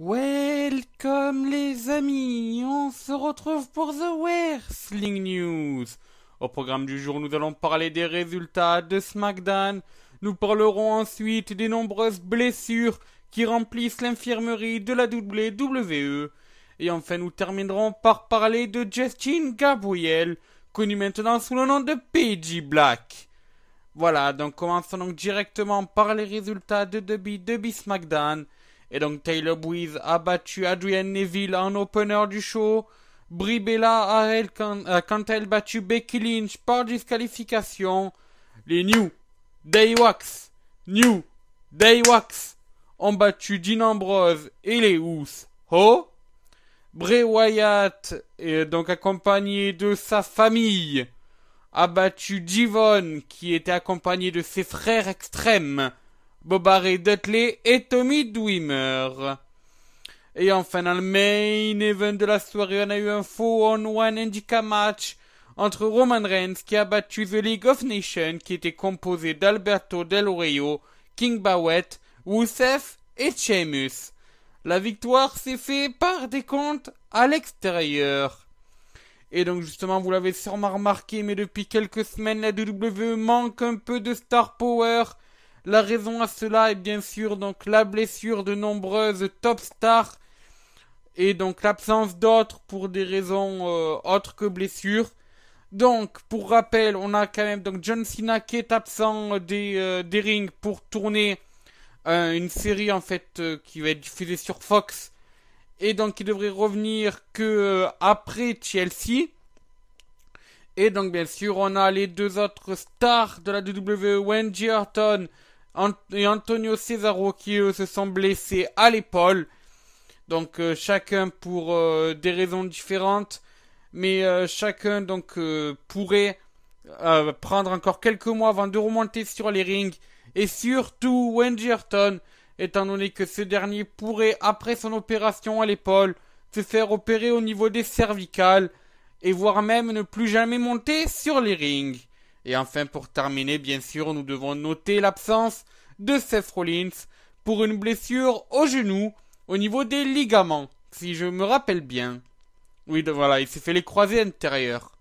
Welcome les amis, on se retrouve pour The Wrestling News. Au programme du jour, nous allons parler des résultats de SmackDown. Nous parlerons ensuite des nombreuses blessures qui remplissent l'infirmerie de la WWE. Et enfin, nous terminerons par parler de Justin Gabriel, connu maintenant sous le nom de PG Black. Voilà, donc commençons donc directement par les résultats de Debbie SmackDown. Et donc Taylor Breeze a battu Adrienne Neville en opener du show. Bribella a, quand, elle battu Becky Lynch par disqualification. Les New Daywax, New Daywax, ont battu Dean Ambrose et les Ous. Oh Bray Wyatt, est donc accompagné de sa famille, a battu Divon, qui était accompagné de ses frères extrêmes. Bobaré Dudley et Tommy Dwimer. Et enfin, dans le main event de la soirée, on a eu un faux on-one Indica match entre Roman Reigns qui a battu The League of Nations qui était composé d'Alberto Del Rio, King Bawet, Rousseff et Sheamus. La victoire s'est faite par des comptes à l'extérieur. Et donc justement, vous l'avez sûrement remarqué, mais depuis quelques semaines, la WWE manque un peu de star power la raison à cela est bien sûr donc la blessure de nombreuses top stars et donc l'absence d'autres pour des raisons euh, autres que blessures. Donc, pour rappel, on a quand même donc John Cena qui est absent euh, euh, des, rings pour tourner une série en fait qui va être diffusée sur Fox et donc il devrait revenir que après Chelsea. Et donc bien sûr, on a les deux autres stars de la WWE, Wendy Orton et Antonio Cesaro qui eux, se sont blessés à l'épaule. Donc euh, chacun pour euh, des raisons différentes, mais euh, chacun donc pourrait prendre encore quelques mois avant de remonter sur les rings. Et surtout Wendy Orton, étant donné que ce dernier pourrait, après son opération à l'épaule, se faire opérer au niveau des cervicales et voire même ne plus jamais monter sur les rings. Et enfin, pour terminer, bien sûr, nous devons noter l'absence de Seth Rollins pour une blessure au genou au niveau des ligaments, si je me rappelle bien. Oui, voilà, il s'est fait les croisés intérieurs.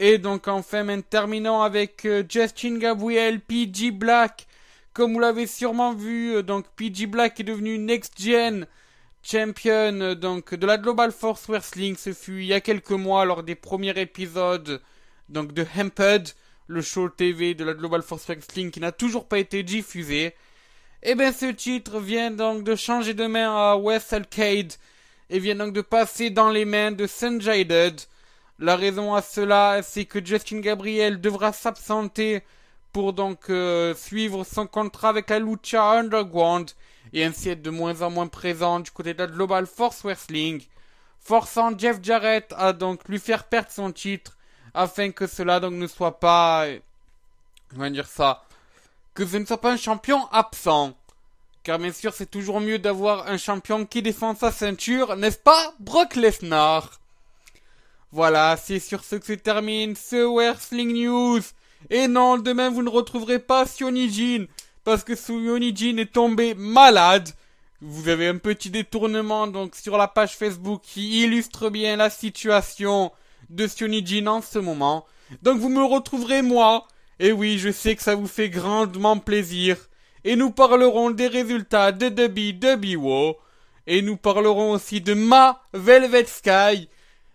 Et donc enfin, maintenant terminant avec euh, Justin Gabriel, PG Black. Comme vous l'avez sûrement vu, euh, donc PG Black est devenu Next Gen Champion euh, donc de la Global Force Wrestling. Ce fut il y a quelques mois lors des premiers épisodes donc de Hemped, le show TV de la Global Force Wrestling qui n'a toujours pas été diffusé. eh bien ce titre vient donc de changer de main à West Alcade et vient donc de passer dans les mains de Sanjay La raison à cela, c'est que Justin Gabriel devra s'absenter pour donc euh, suivre son contrat avec la Lucha Underground et ainsi être de moins en moins présent du côté de la Global Force Wrestling, forçant Jeff Jarrett à donc lui faire perdre son titre afin que cela donc ne soit pas, comment dire ça, que ce ne soit pas un champion absent. Car bien sûr, c'est toujours mieux d'avoir un champion qui défend sa ceinture, n'est-ce pas, Brock Lesnar Voilà, c'est sur ce que se termine ce Wrestling News. Et non, demain vous ne retrouverez pas Sionijin, parce que Sionijin est tombé malade. Vous avez un petit détournement donc sur la page Facebook qui illustre bien la situation de Sionijin en ce moment. Donc vous me retrouverez moi. Et oui, je sais que ça vous fait grandement plaisir. Et nous parlerons des résultats de Debi de Et nous parlerons aussi de ma Velvet Sky.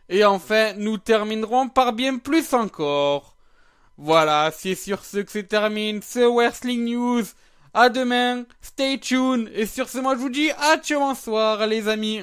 Et enfin, nous terminerons par bien plus encore. Voilà, c'est sur ce que se termine ce Wrestling News. À demain, stay tuned. Et sur ce, moi je vous dis à demain soir les amis.